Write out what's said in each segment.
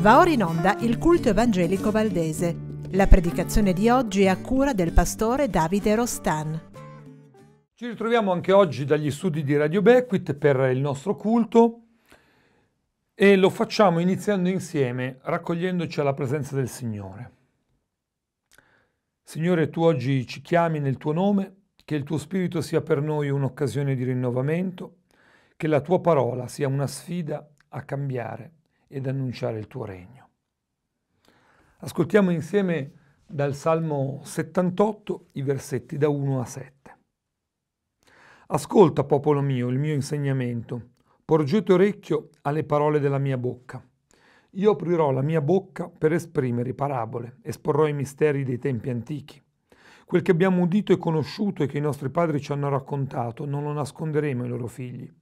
Va ora in onda il culto evangelico valdese. La predicazione di oggi è a cura del pastore Davide Rostan. Ci ritroviamo anche oggi dagli studi di Radio Bequit per il nostro culto e lo facciamo iniziando insieme, raccogliendoci alla presenza del Signore. Signore, tu oggi ci chiami nel tuo nome che il tuo Spirito sia per noi un'occasione di rinnovamento, che la tua parola sia una sfida a cambiare ed annunciare il tuo regno. Ascoltiamo insieme dal Salmo 78 i versetti da 1 a 7. Ascolta, popolo mio, il mio insegnamento, porgete orecchio alle parole della mia bocca. Io aprirò la mia bocca per esprimere parabole, esporrò i misteri dei tempi antichi Quel che abbiamo udito e conosciuto e che i nostri padri ci hanno raccontato non lo nasconderemo ai loro figli.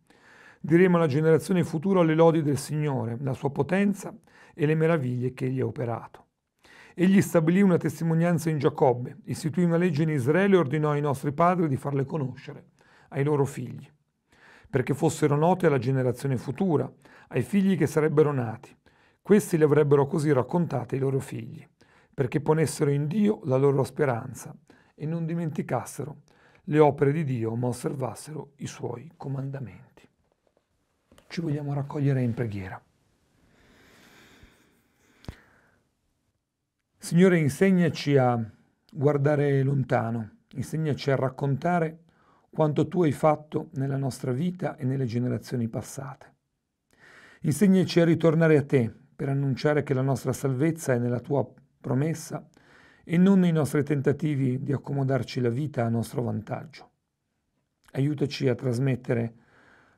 Diremo alla generazione futura le lodi del Signore, la sua potenza e le meraviglie che egli ha operato. Egli stabilì una testimonianza in Giacobbe, istituì una legge in Israele e ordinò ai nostri padri di farle conoscere ai loro figli, perché fossero note alla generazione futura, ai figli che sarebbero nati. Questi le avrebbero così raccontate ai loro figli, perché ponessero in Dio la loro speranza e non dimenticassero le opere di Dio, ma osservassero i suoi comandamenti. Ci vogliamo raccogliere in preghiera. Signore, insegnaci a guardare lontano, insegnaci a raccontare quanto tu hai fatto nella nostra vita e nelle generazioni passate. Insegnaci a ritornare a te per annunciare che la nostra salvezza è nella tua promessa e non nei nostri tentativi di accomodarci la vita a nostro vantaggio. Aiutaci a trasmettere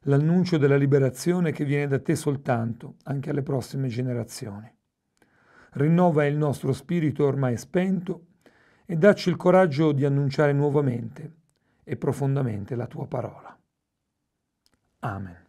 l'annuncio della liberazione che viene da te soltanto, anche alle prossime generazioni. Rinnova il nostro spirito ormai spento e dacci il coraggio di annunciare nuovamente e profondamente la tua parola. Amen.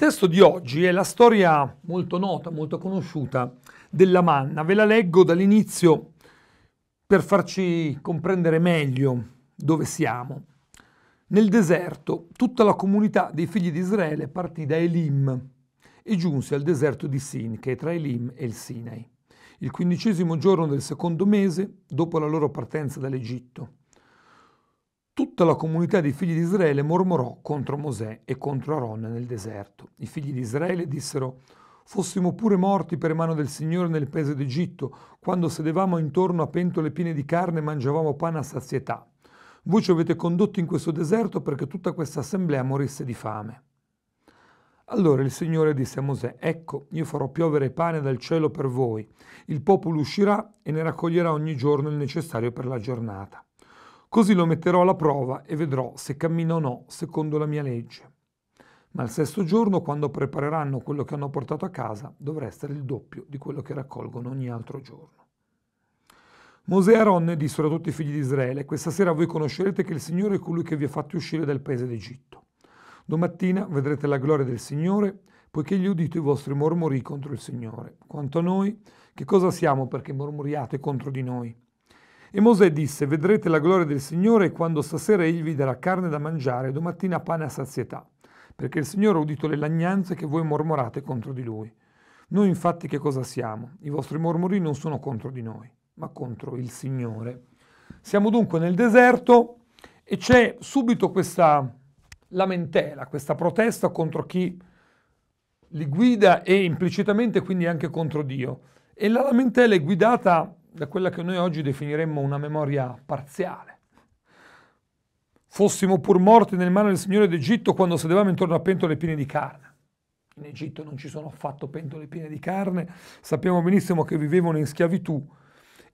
testo di oggi è la storia molto nota, molto conosciuta della manna. Ve la leggo dall'inizio per farci comprendere meglio dove siamo. Nel deserto tutta la comunità dei figli di Israele partì da Elim e giunse al deserto di Sin, che è tra Elim e il Sinai, il quindicesimo giorno del secondo mese dopo la loro partenza dall'Egitto. Tutta la comunità dei figli di Israele mormorò contro Mosè e contro Aaron nel deserto. I figli di Israele dissero, fossimo pure morti per mano del Signore nel paese d'Egitto, quando sedevamo intorno a pentole piene di carne e mangiavamo pane a sazietà. Voi ci avete condotti in questo deserto perché tutta questa assemblea morisse di fame. Allora il Signore disse a Mosè, ecco, io farò piovere pane dal cielo per voi, il popolo uscirà e ne raccoglierà ogni giorno il necessario per la giornata. Così lo metterò alla prova e vedrò se cammina o no secondo la mia legge. Ma il sesto giorno, quando prepareranno quello che hanno portato a casa, dovrà essere il doppio di quello che raccolgono ogni altro giorno. Mosè e Aronne dissero a tutti i figli di Israele, questa sera voi conoscerete che il Signore è colui che vi ha fatti uscire dal paese d'Egitto. Domattina vedrete la gloria del Signore, poiché gli udito i vostri mormori contro il Signore. Quanto a noi, che cosa siamo perché mormoriate contro di noi? E Mosè disse, vedrete la gloria del Signore quando stasera egli vi darà carne da mangiare e domattina pane a sazietà, perché il Signore ha udito le lagnanze che voi mormorate contro di lui. Noi infatti che cosa siamo? I vostri mormori non sono contro di noi, ma contro il Signore. Siamo dunque nel deserto e c'è subito questa lamentela, questa protesta contro chi li guida e implicitamente quindi anche contro Dio. E la lamentela è guidata da quella che noi oggi definiremmo una memoria parziale. Fossimo pur morti nel mano del Signore d'Egitto quando sedevamo intorno a pentole piene di carne. In Egitto non ci sono affatto pentole piene di carne, sappiamo benissimo che vivevano in schiavitù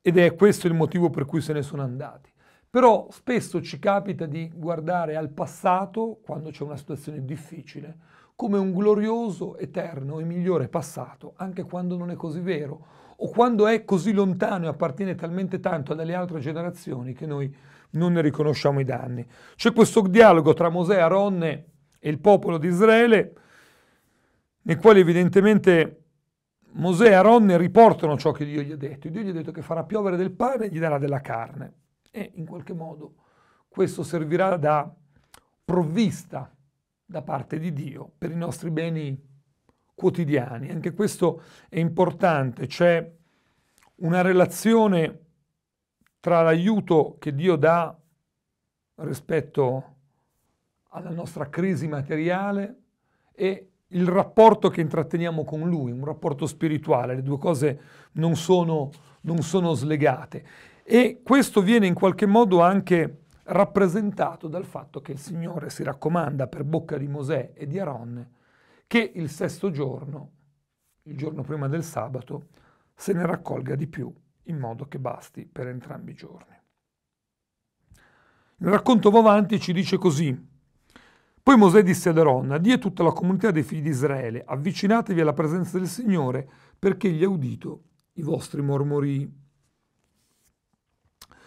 ed è questo il motivo per cui se ne sono andati. Però spesso ci capita di guardare al passato, quando c'è una situazione difficile, come un glorioso, eterno e migliore passato, anche quando non è così vero, o quando è così lontano e appartiene talmente tanto alle altre generazioni che noi non ne riconosciamo i danni. C'è questo dialogo tra Mosè, Aronne e il popolo di Israele, nel quale evidentemente Mosè e Aronne riportano ciò che Dio gli ha detto. Dio gli ha detto che farà piovere del pane e gli darà della carne. E in qualche modo questo servirà da provvista da parte di Dio per i nostri beni quotidiani. Anche questo è importante, c'è una relazione tra l'aiuto che Dio dà rispetto alla nostra crisi materiale e il rapporto che intratteniamo con Lui, un rapporto spirituale, le due cose non sono, non sono slegate. E questo viene in qualche modo anche rappresentato dal fatto che il Signore si raccomanda per bocca di Mosè e di Aaron che il sesto giorno, il giorno prima del sabato, se ne raccolga di più in modo che basti per entrambi i giorni. Il racconto va avanti e ci dice così. Poi Mosè disse ad Aaron, Dì a tutta la comunità dei figli di Israele, avvicinatevi alla presenza del Signore perché gli ha udito i vostri mormorii.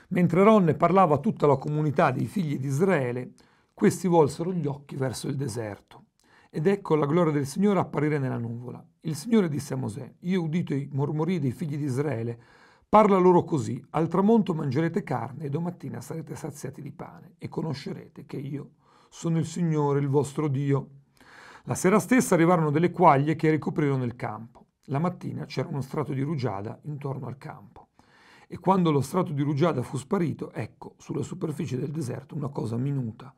Mentre Aaron parlava a tutta la comunità dei figli di Israele, questi volsero gli occhi verso il deserto ed ecco la gloria del Signore apparire nella nuvola. Il Signore disse a Mosè, io udito i mormori dei figli di Israele, parla loro così, al tramonto mangerete carne e domattina sarete saziati di pane e conoscerete che io sono il Signore, il vostro Dio. La sera stessa arrivarono delle quaglie che ricoprirono il campo. La mattina c'era uno strato di rugiada intorno al campo. E quando lo strato di rugiada fu sparito, ecco, sulla superficie del deserto una cosa minuta,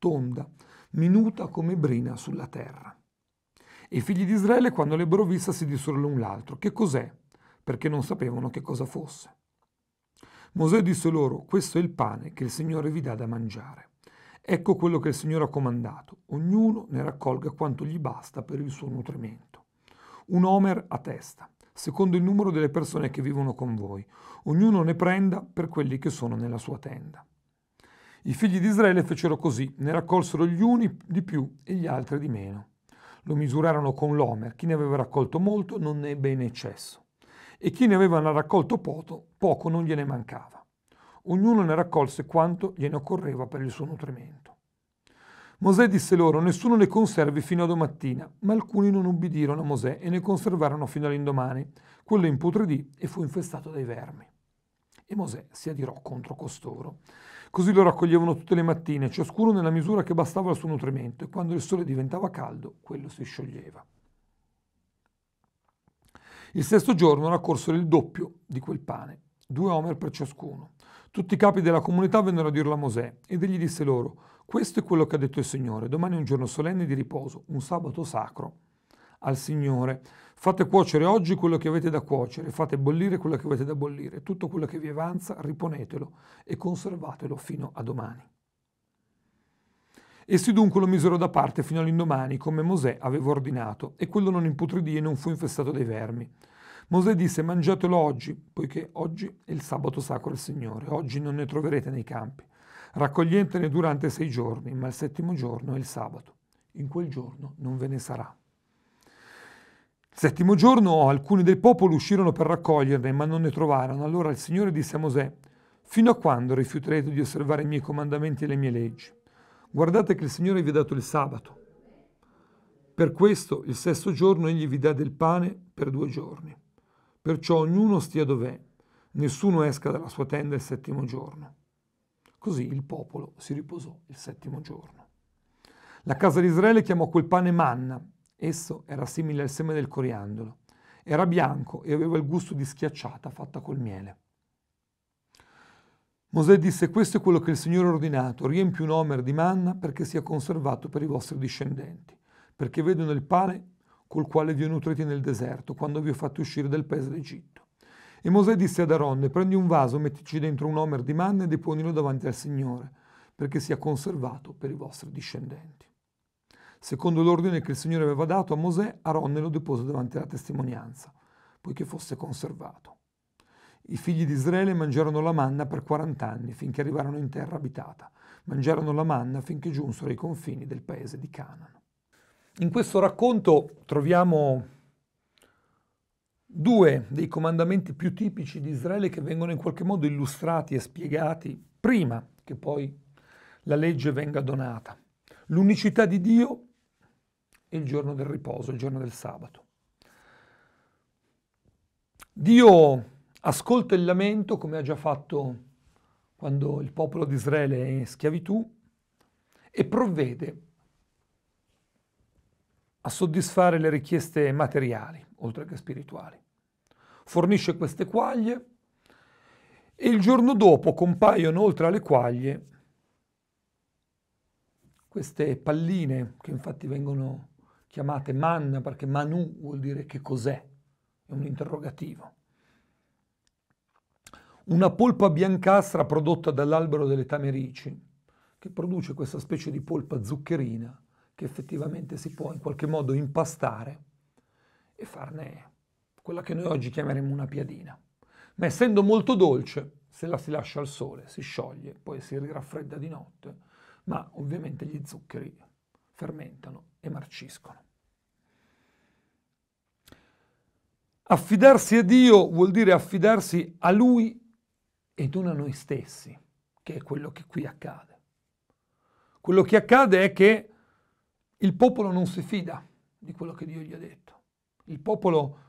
tonda, minuta come brina sulla terra. E i figli di Israele, quando l'ebbero vista, si dissero l'un l'altro: Che cos'è? Perché non sapevano che cosa fosse. Mosè disse loro: Questo è il pane che il Signore vi dà da mangiare. Ecco quello che il Signore ha comandato: ognuno ne raccolga quanto gli basta per il suo nutrimento. Un omer a testa, secondo il numero delle persone che vivono con voi. Ognuno ne prenda per quelli che sono nella sua tenda. I figli di Israele fecero così, ne raccolsero gli uni di più e gli altri di meno. Lo misurarono con l'omer, chi ne aveva raccolto molto non ne ebbe in eccesso, e chi ne aveva raccolto poco, poco non gliene mancava. Ognuno ne raccolse quanto gliene occorreva per il suo nutrimento. Mosè disse loro, nessuno ne conservi fino a domattina, ma alcuni non ubbidirono a Mosè e ne conservarono fino all'indomani. Quello imputridì e fu infestato dai vermi. E Mosè si adirò contro costoro Così lo raccoglievano tutte le mattine, ciascuno nella misura che bastava al suo nutrimento, e quando il sole diventava caldo, quello si scioglieva. Il sesto giorno raccolsero il doppio di quel pane, due omer per ciascuno. Tutti i capi della comunità vennero a dirlo a Mosè, ed egli disse loro, questo è quello che ha detto il Signore, domani è un giorno solenne di riposo, un sabato sacro al Signore. Fate cuocere oggi quello che avete da cuocere, fate bollire quello che avete da bollire, tutto quello che vi avanza riponetelo e conservatelo fino a domani. Essi dunque lo misero da parte fino all'indomani, come Mosè aveva ordinato, e quello non imputridì e non fu infestato dai vermi. Mosè disse mangiatelo oggi, poiché oggi è il sabato sacro del Signore, oggi non ne troverete nei campi. Raccoglientene durante sei giorni, ma il settimo giorno è il sabato. In quel giorno non ve ne sarà. Settimo giorno alcuni del popolo uscirono per raccoglierne, ma non ne trovarono. Allora il Signore disse a Mosè, fino a quando rifiuterete di osservare i miei comandamenti e le mie leggi? Guardate che il Signore vi ha dato il sabato. Per questo il sesto giorno egli vi dà del pane per due giorni. Perciò ognuno stia dov'è, nessuno esca dalla sua tenda il settimo giorno. Così il popolo si riposò il settimo giorno. La casa di Israele chiamò quel pane manna, Esso era simile al seme del coriandolo. Era bianco e aveva il gusto di schiacciata fatta col miele. Mosè disse, questo è quello che il Signore ha ordinato, riempi un omer di manna perché sia conservato per i vostri discendenti, perché vedono il pane col quale vi ho nutriti nel deserto, quando vi ho fatti uscire dal paese d'Egitto. E Mosè disse ad Aronne, prendi un vaso, mettici dentro un omer di manna e deponilo davanti al Signore, perché sia conservato per i vostri discendenti secondo l'ordine che il Signore aveva dato a Mosè, Aronne lo depose davanti alla testimonianza, poiché fosse conservato. I figli di Israele mangiarono la manna per 40 anni, finché arrivarono in terra abitata. Mangiarono la manna finché giunsero ai confini del paese di Canaan. In questo racconto troviamo due dei comandamenti più tipici di Israele che vengono in qualche modo illustrati e spiegati prima che poi la legge venga donata. L'unicità di Dio il giorno del riposo, il giorno del sabato. Dio ascolta il lamento come ha già fatto quando il popolo di Israele è in schiavitù e provvede a soddisfare le richieste materiali, oltre che spirituali. Fornisce queste quaglie e il giorno dopo compaiono oltre alle quaglie queste palline che infatti vengono chiamate manna perché manu vuol dire che cos'è, è un interrogativo. Una polpa biancastra prodotta dall'albero delle tamerici, che produce questa specie di polpa zuccherina che effettivamente si può in qualche modo impastare e farne quella che noi oggi chiameremo una piadina. Ma essendo molto dolce, se la si lascia al sole si scioglie, poi si raffredda di notte, ma ovviamente gli zuccheri fermentano e marciscono. Affidarsi a Dio vuol dire affidarsi a Lui e non a noi stessi, che è quello che qui accade. Quello che accade è che il popolo non si fida di quello che Dio gli ha detto. Il popolo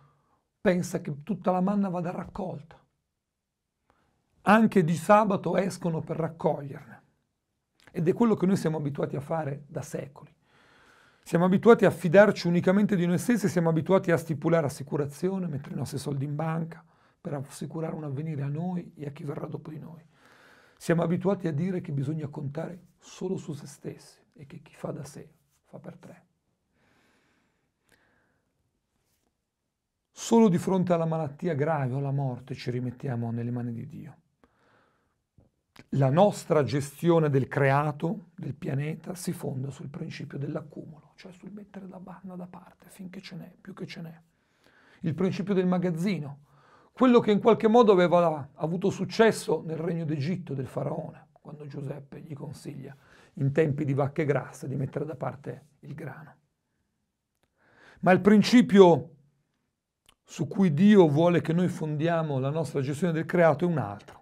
pensa che tutta la manna vada raccolta. Anche di sabato escono per raccoglierne. Ed è quello che noi siamo abituati a fare da secoli. Siamo abituati a fidarci unicamente di noi stessi, siamo abituati a stipulare assicurazione, mettere i nostri soldi in banca per assicurare un avvenire a noi e a chi verrà dopo di noi. Siamo abituati a dire che bisogna contare solo su se stessi e che chi fa da sé fa per tre. Solo di fronte alla malattia grave o alla morte ci rimettiamo nelle mani di Dio la nostra gestione del creato, del pianeta, si fonda sul principio dell'accumulo, cioè sul mettere la banda da parte finché ce n'è, più che ce n'è. Il principio del magazzino, quello che in qualche modo aveva avuto successo nel regno d'Egitto del faraone, quando Giuseppe gli consiglia in tempi di vacche grasse di mettere da parte il grano. Ma il principio su cui Dio vuole che noi fondiamo la nostra gestione del creato è un altro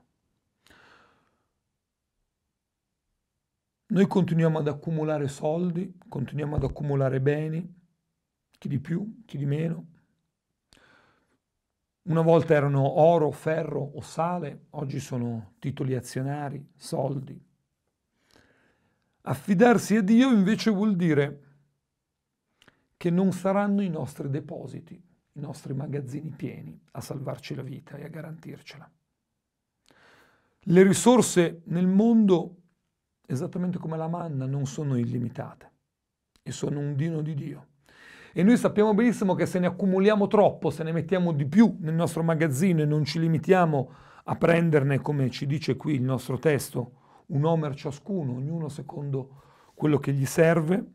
Noi continuiamo ad accumulare soldi, continuiamo ad accumulare beni, chi di più, chi di meno. Una volta erano oro, ferro o sale, oggi sono titoli azionari, soldi. Affidarsi a Dio invece vuol dire che non saranno i nostri depositi, i nostri magazzini pieni a salvarci la vita e a garantircela. Le risorse nel mondo esattamente come la manna, non sono illimitate e sono un dino di Dio. E noi sappiamo benissimo che se ne accumuliamo troppo, se ne mettiamo di più nel nostro magazzino e non ci limitiamo a prenderne, come ci dice qui il nostro testo, un omer ciascuno, ognuno secondo quello che gli serve,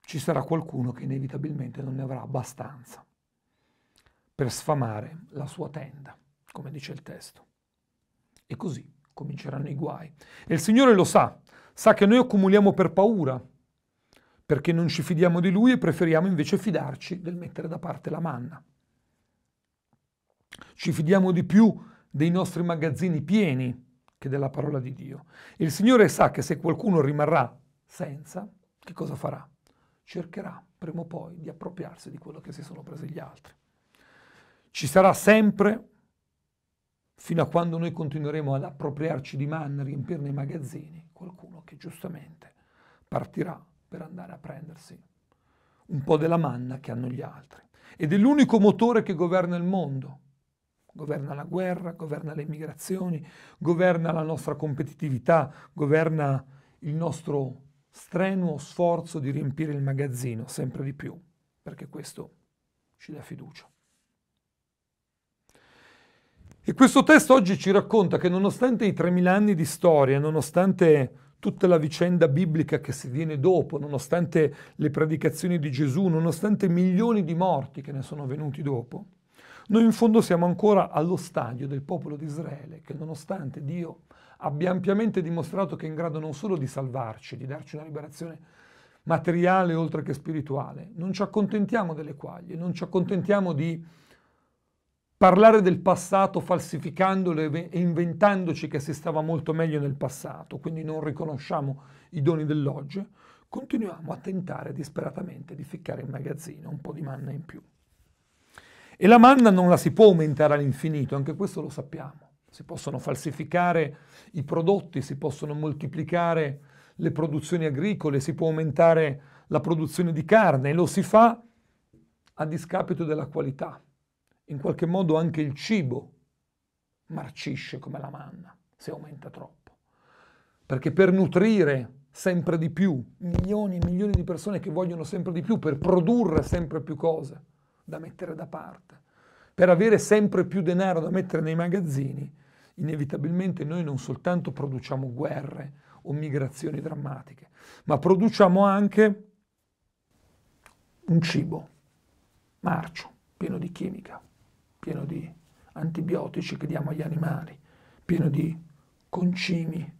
ci sarà qualcuno che inevitabilmente non ne avrà abbastanza per sfamare la sua tenda, come dice il testo. E così cominceranno i guai. E il Signore lo sa, sa che noi accumuliamo per paura, perché non ci fidiamo di Lui e preferiamo invece fidarci del mettere da parte la manna. Ci fidiamo di più dei nostri magazzini pieni che della parola di Dio. E il Signore sa che se qualcuno rimarrà senza, che cosa farà? Cercherà prima o poi di appropriarsi di quello che si sono presi gli altri. Ci sarà sempre fino a quando noi continueremo ad appropriarci di manna, riempirne i magazzini, qualcuno che giustamente partirà per andare a prendersi un po' della manna che hanno gli altri. Ed è l'unico motore che governa il mondo. Governa la guerra, governa le migrazioni, governa la nostra competitività, governa il nostro strenuo sforzo di riempire il magazzino sempre di più, perché questo ci dà fiducia. E questo testo oggi ci racconta che nonostante i 3000 anni di storia, nonostante tutta la vicenda biblica che si viene dopo, nonostante le predicazioni di Gesù, nonostante milioni di morti che ne sono venuti dopo, noi in fondo siamo ancora allo stadio del popolo di Israele che nonostante Dio abbia ampiamente dimostrato che è in grado non solo di salvarci, di darci una liberazione materiale oltre che spirituale, non ci accontentiamo delle quaglie, non ci accontentiamo di parlare del passato falsificandolo e inventandoci che si stava molto meglio nel passato, quindi non riconosciamo i doni dell'oggi, continuiamo a tentare disperatamente di ficcare in magazzino un po' di manna in più. E la manna non la si può aumentare all'infinito, anche questo lo sappiamo. Si possono falsificare i prodotti, si possono moltiplicare le produzioni agricole, si può aumentare la produzione di carne e lo si fa a discapito della qualità in qualche modo anche il cibo marcisce come la manna se aumenta troppo. Perché per nutrire sempre di più milioni e milioni di persone che vogliono sempre di più, per produrre sempre più cose da mettere da parte, per avere sempre più denaro da mettere nei magazzini, inevitabilmente noi non soltanto produciamo guerre o migrazioni drammatiche, ma produciamo anche un cibo marcio, pieno di chimica pieno di antibiotici che diamo agli animali, pieno di concimi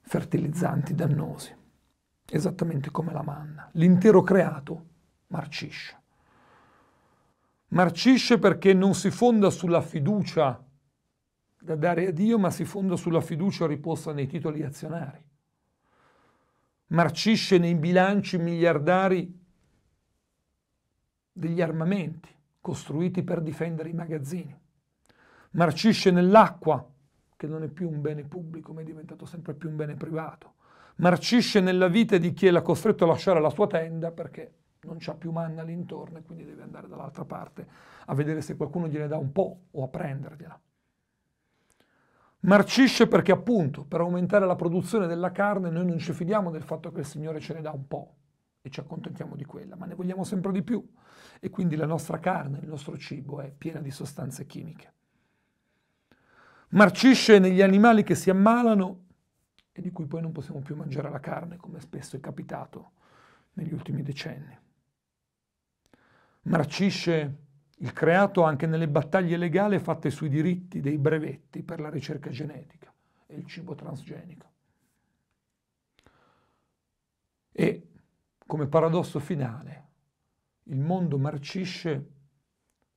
fertilizzanti dannosi, esattamente come la manna. L'intero creato marcisce. Marcisce perché non si fonda sulla fiducia da dare a Dio, ma si fonda sulla fiducia riposta nei titoli azionari. Marcisce nei bilanci miliardari degli armamenti, costruiti per difendere i magazzini. Marcisce nell'acqua, che non è più un bene pubblico, ma è diventato sempre più un bene privato. Marcisce nella vita di chi l'ha costretto a lasciare la sua tenda perché non c'ha più manna all'intorno e quindi deve andare dall'altra parte a vedere se qualcuno gliene dà un po' o a prendergliela. Marcisce perché appunto per aumentare la produzione della carne noi non ci fidiamo del fatto che il Signore ce ne dà un po' e ci accontentiamo di quella, ma ne vogliamo sempre di più e quindi la nostra carne, il nostro cibo è piena di sostanze chimiche. Marcisce negli animali che si ammalano e di cui poi non possiamo più mangiare la carne, come spesso è capitato negli ultimi decenni. Marcisce il creato anche nelle battaglie legali fatte sui diritti dei brevetti per la ricerca genetica e il cibo transgenico. E come paradosso finale, il mondo marcisce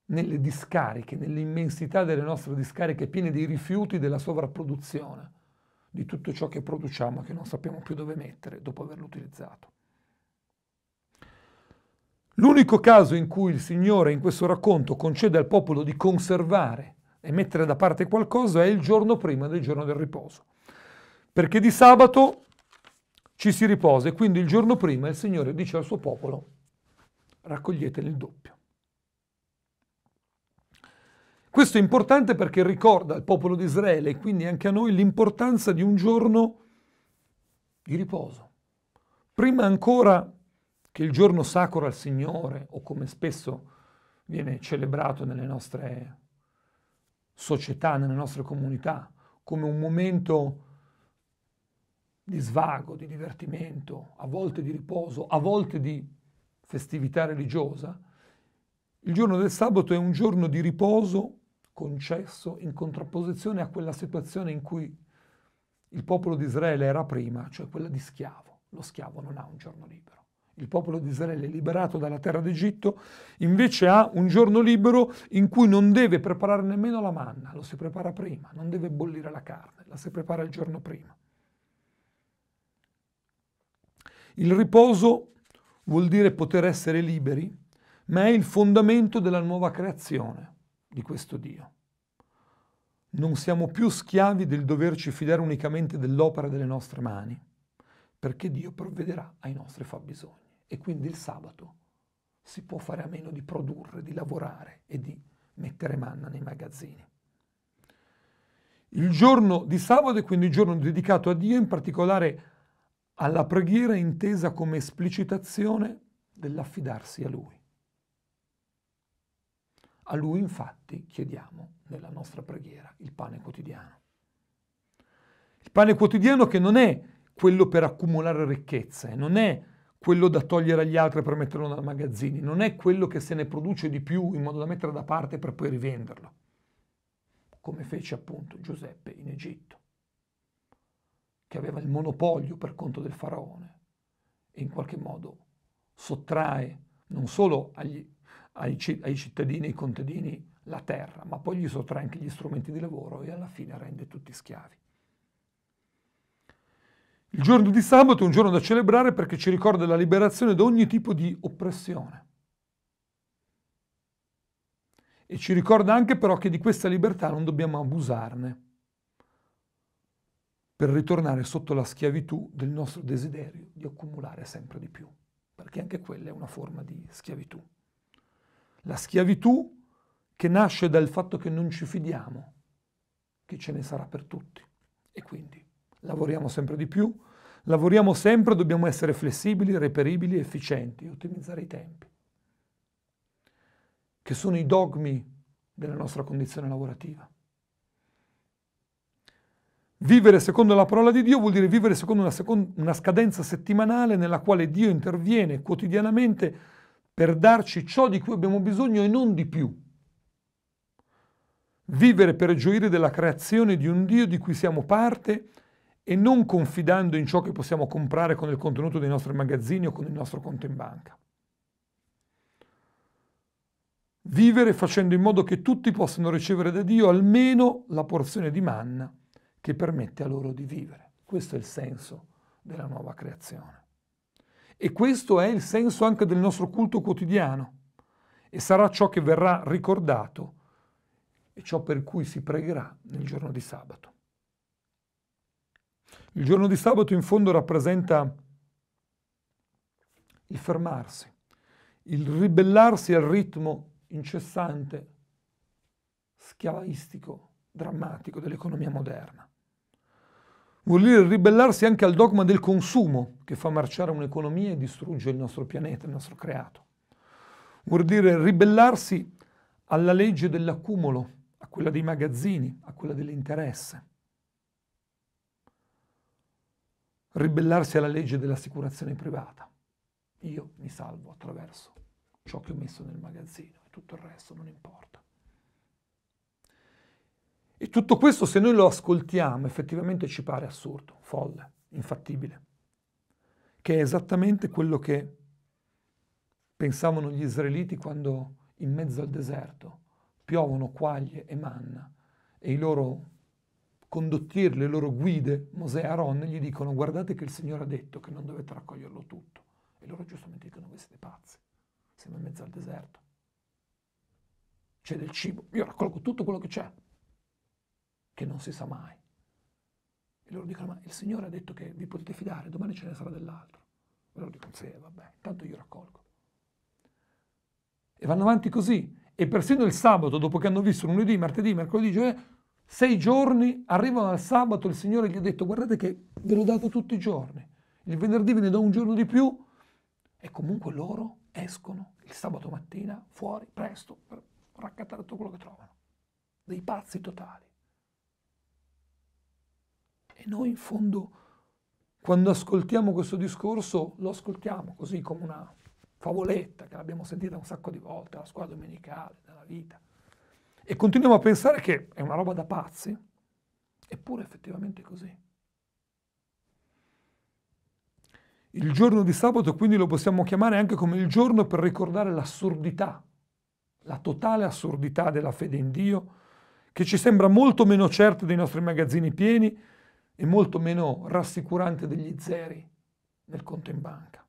nelle discariche, nell'immensità delle nostre discariche piene di rifiuti della sovrapproduzione, di tutto ciò che produciamo e che non sappiamo più dove mettere dopo averlo utilizzato. L'unico caso in cui il Signore in questo racconto concede al popolo di conservare e mettere da parte qualcosa è il giorno prima del giorno del riposo. Perché di sabato ci si riposa e quindi il giorno prima il Signore dice al suo popolo raccoglietene il doppio. Questo è importante perché ricorda al popolo di Israele e quindi anche a noi l'importanza di un giorno di riposo. Prima ancora che il giorno sacro al Signore, o come spesso viene celebrato nelle nostre società, nelle nostre comunità, come un momento di svago, di divertimento, a volte di riposo, a volte di festività religiosa, il giorno del sabato è un giorno di riposo concesso in contrapposizione a quella situazione in cui il popolo di Israele era prima, cioè quella di schiavo. Lo schiavo non ha un giorno libero. Il popolo di Israele liberato dalla terra d'Egitto invece ha un giorno libero in cui non deve preparare nemmeno la manna, lo si prepara prima, non deve bollire la carne, la si prepara il giorno prima. Il riposo vuol dire poter essere liberi, ma è il fondamento della nuova creazione di questo Dio. Non siamo più schiavi del doverci fidare unicamente dell'opera delle nostre mani, perché Dio provvederà ai nostri fabbisogni. E quindi il sabato si può fare a meno di produrre, di lavorare e di mettere manna nei magazzini. Il giorno di sabato è quindi il giorno dedicato a Dio, in particolare a alla preghiera intesa come esplicitazione dell'affidarsi a Lui. A Lui infatti chiediamo nella nostra preghiera il pane quotidiano. Il pane quotidiano che non è quello per accumulare ricchezze, non è quello da togliere agli altri per metterlo nei magazzini, non è quello che se ne produce di più in modo da mettere da parte per poi rivenderlo, come fece appunto Giuseppe in Egitto che aveva il monopolio per conto del faraone e in qualche modo sottrae non solo agli, ai, ai cittadini, ai contadini la terra, ma poi gli sottrae anche gli strumenti di lavoro e alla fine rende tutti schiavi. Il giorno di sabato è un giorno da celebrare perché ci ricorda la liberazione da ogni tipo di oppressione. E ci ricorda anche però che di questa libertà non dobbiamo abusarne per ritornare sotto la schiavitù del nostro desiderio di accumulare sempre di più, perché anche quella è una forma di schiavitù. La schiavitù che nasce dal fatto che non ci fidiamo che ce ne sarà per tutti e quindi lavoriamo sempre di più, lavoriamo sempre, dobbiamo essere flessibili, reperibili, efficienti, ottimizzare i tempi, che sono i dogmi della nostra condizione lavorativa. Vivere secondo la parola di Dio vuol dire vivere secondo una, second- una, scadenza settimanale nella quale Dio interviene quotidianamente per darci ciò di cui abbiamo bisogno e non di più. Vivere per gioire della creazione di un Dio di cui siamo parte e non confidando in ciò che possiamo comprare con il contenuto dei nostri magazzini o con il nostro conto in banca. Vivere facendo in modo che tutti possano ricevere da Dio almeno la porzione di manna che permette a loro di vivere. Questo è il senso della nuova creazione. E questo è il senso anche del nostro culto quotidiano e sarà ciò che verrà ricordato e ciò per cui si pregherà nel giorno di sabato. Il giorno di sabato in fondo rappresenta il fermarsi, il ribellarsi al ritmo incessante, schiavaistico, drammatico dell'economia moderna. Vuol dire ribellarsi anche al dogma del consumo che fa marciare un'economia e distrugge il nostro pianeta, il nostro creato. Vuol dire ribellarsi alla legge dell'accumulo, a quella dei magazzini, a quella dell'interesse. Ribellarsi alla legge dell'assicurazione privata. Io mi salvo attraverso ciò che ho messo nel magazzino e tutto il resto non importa tutto questo, se noi lo ascoltiamo, effettivamente ci pare assurdo, folle, infattibile, che è esattamente quello che pensavano gli israeliti quando in mezzo al deserto piovono quaglie e manna e i loro condottieri, le loro guide, Mosè e Aaron, gli dicono guardate che il Signore ha detto che non dovete raccoglierlo tutto. E loro giustamente dicono voi siete pazzi, siamo in mezzo al deserto. C'è del cibo, io raccolgo tutto quello che c'è, che non si sa mai. E loro dicono, ma il Signore ha detto che vi potete fidare, domani ce ne sarà dell'altro. E loro dicono, sì, vabbè, intanto io raccolgo. E vanno avanti così. E persino il sabato, dopo che hanno visto lunedì, martedì, mercoledì, giovedì, sei giorni, arrivano al sabato, il Signore gli ha detto, guardate che ve l'ho dato tutti i giorni. Il venerdì ve ne do un giorno di più. E comunque loro escono il sabato mattina fuori, presto, per raccattare tutto quello che trovano. Dei pazzi totali. E noi in fondo, quando ascoltiamo questo discorso, lo ascoltiamo così come una favoletta che l'abbiamo sentita un sacco di volte alla scuola domenicale, nella vita. E continuiamo a pensare che è una roba da pazzi, eppure effettivamente è così. Il giorno di sabato quindi lo possiamo chiamare anche come il giorno per ricordare l'assurdità, la totale assurdità della fede in Dio, che ci sembra molto meno certa dei nostri magazzini pieni, e molto meno rassicurante degli zeri nel conto in banca.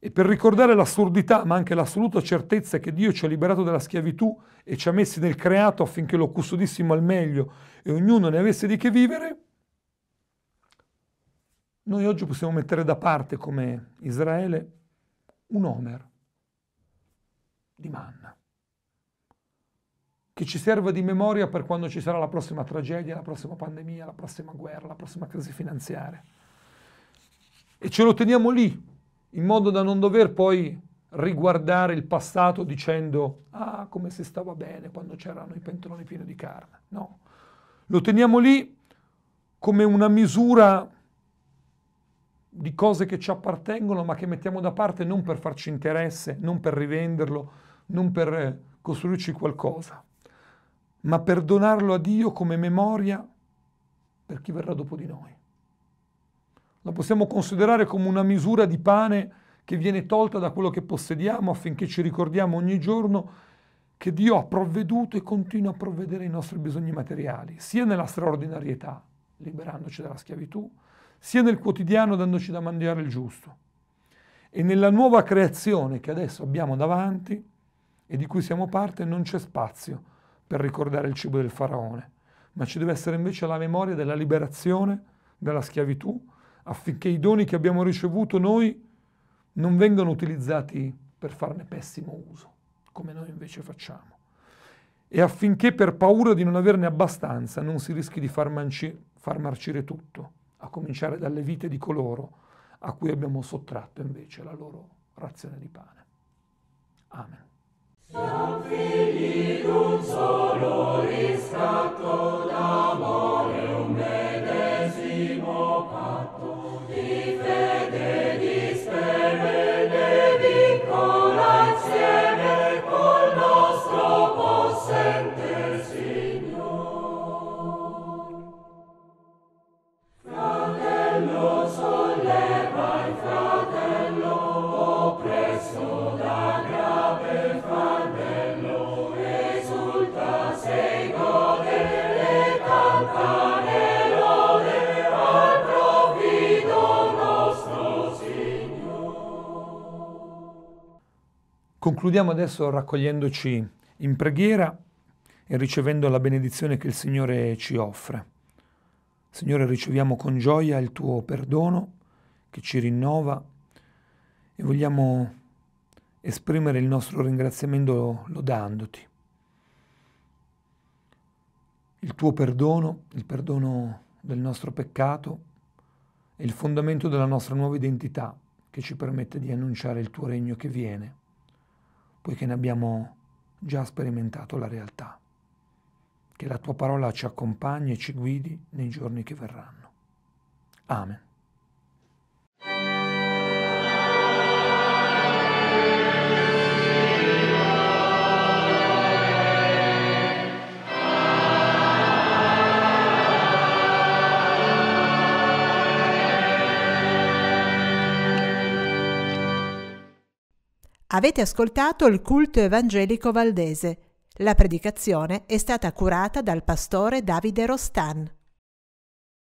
E per ricordare l'assurdità, ma anche l'assoluta certezza che Dio ci ha liberato dalla schiavitù e ci ha messi nel creato affinché lo custodissimo al meglio e ognuno ne avesse di che vivere, noi oggi possiamo mettere da parte come Israele un omer di manna che ci serva di memoria per quando ci sarà la prossima tragedia, la prossima pandemia, la prossima guerra, la prossima crisi finanziaria. E ce lo teniamo lì, in modo da non dover poi riguardare il passato dicendo ah come si stava bene quando c'erano i pentoloni pieni di carne. No, lo teniamo lì come una misura di cose che ci appartengono ma che mettiamo da parte non per farci interesse, non per rivenderlo, non per costruirci qualcosa, ma per donarlo a Dio come memoria per chi verrà dopo di noi. La possiamo considerare come una misura di pane che viene tolta da quello che possediamo affinché ci ricordiamo ogni giorno che Dio ha provveduto e continua a provvedere ai nostri bisogni materiali, sia nella straordinarietà, liberandoci dalla schiavitù, sia nel quotidiano dandoci da mangiare il giusto. E nella nuova creazione che adesso abbiamo davanti e di cui siamo parte non c'è spazio per ricordare il cibo del faraone, ma ci deve essere invece la memoria della liberazione dalla schiavitù affinché i doni che abbiamo ricevuto noi non vengano utilizzati per farne pessimo uso, come noi invece facciamo. E affinché per paura di non averne abbastanza non si rischi di far, manci- far marcire tutto, a cominciare dalle vite di coloro a cui abbiamo sottratto invece la loro razione di pane. Amen. Siam finir solo Concludiamo adesso raccogliendoci in preghiera e ricevendo la benedizione che il Signore ci offre. Signore, riceviamo con gioia il tuo perdono che ci rinnova e vogliamo esprimere il nostro ringraziamento lodandoti. Il tuo perdono, il perdono del nostro peccato, è il fondamento della nostra nuova identità che ci permette di annunciare il tuo regno che viene poiché ne abbiamo già sperimentato la realtà. Che la tua parola ci accompagni e ci guidi nei giorni che verranno. Amen. Avete ascoltato il culto evangelico valdese. La predicazione è stata curata dal pastore Davide Rostan.